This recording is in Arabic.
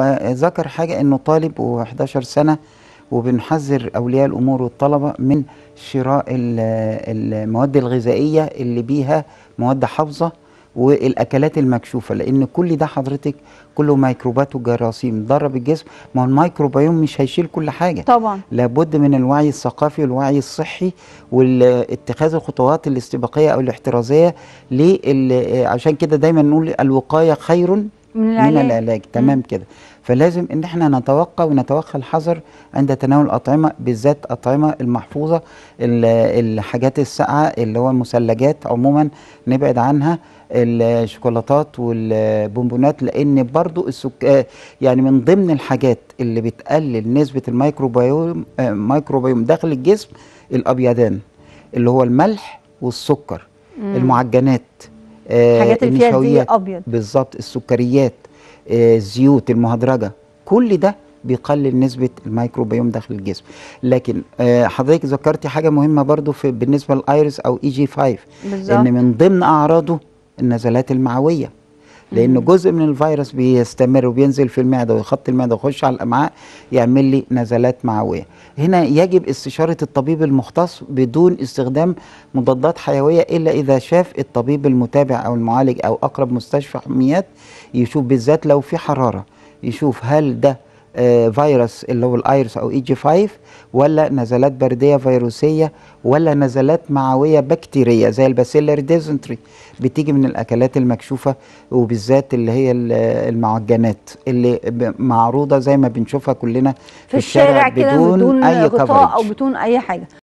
وذكر حاجة أنه طالب و11 سنة وبنحذر أولياء الأمور والطلبة من شراء المواد الغذائية اللي بيها مواد حافظة والأكلات المكشوفة لأن كل ده حضرتك كله ميكروبات وجراثيم ضرب الجسم ما هو الميكروبيوم مش هيشيل كل حاجة طبعا لابد من الوعي الثقافي والوعي الصحي واتخاذ الخطوات الاستباقية أو الاحترازية عشان كده دايما نقول الوقاية خير من العلاج, من العلاج. تمام كده فلازم ان احنا نتوقى ونتوخى الحذر عند تناول الاطعمه بالذات الاطعمه المحفوظه الحاجات الساقعه اللي هو المثلجات عموما نبعد عنها الشوكولاتات والبونبونات لان برضو السك... آه، يعني من ضمن الحاجات اللي بتقلل نسبه الميكروبيوم آه، ميكروبيوم داخل الجسم الابيضان اللي هو الملح والسكر المعجنات آه، الحاجات اللي فيها زي ابيض بالظبط السكريات الزيوت آه، المهدرجه كل ده بيقلل نسبة الميكروبيوم داخل الجسم لكن آه، حضرتك ذكرتي حاجة مهمة برضو في بالنسبة للايرس او اي جي 5 ان من ضمن اعراضه النزلات المعوية لان جزء من الفيروس بيستمر وبينزل في المعده ويخطي المعده ويخش على الامعاء يعمل لي نزلات معويه هنا يجب استشاره الطبيب المختص بدون استخدام مضادات حيويه الا اذا شاف الطبيب المتابع او المعالج او اقرب مستشفى حميات يشوف بالذات لو في حراره يشوف هل ده آه، فيروس اللي هو الايرس او اي جي 5 ولا نزلات برديه فيروسيه ولا نزلات معويه بكتيريه زي الباسيلر ديزنتري بتيجي من الاكلات المكشوفه وبالذات اللي هي المعجنات اللي معروضه زي ما بنشوفها كلنا في, في الشارع, الشارع بدون, بدون اي غطاء او بدون اي حاجه